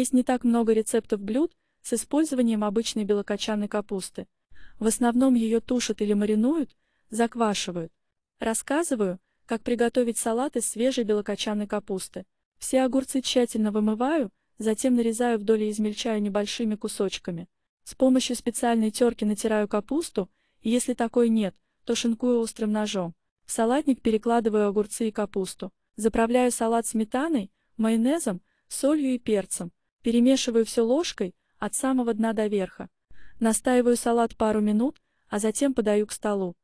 Есть не так много рецептов блюд с использованием обычной белокочанной капусты. В основном ее тушат или маринуют, заквашивают. Рассказываю, как приготовить салат из свежей белокочанной капусты. Все огурцы тщательно вымываю, затем нарезаю вдоль и измельчаю небольшими кусочками. С помощью специальной терки натираю капусту, и если такой нет, то шинкую острым ножом. В салатник перекладываю огурцы и капусту. Заправляю салат сметаной, майонезом, солью и перцем. Перемешиваю все ложкой, от самого дна до верха. Настаиваю салат пару минут, а затем подаю к столу.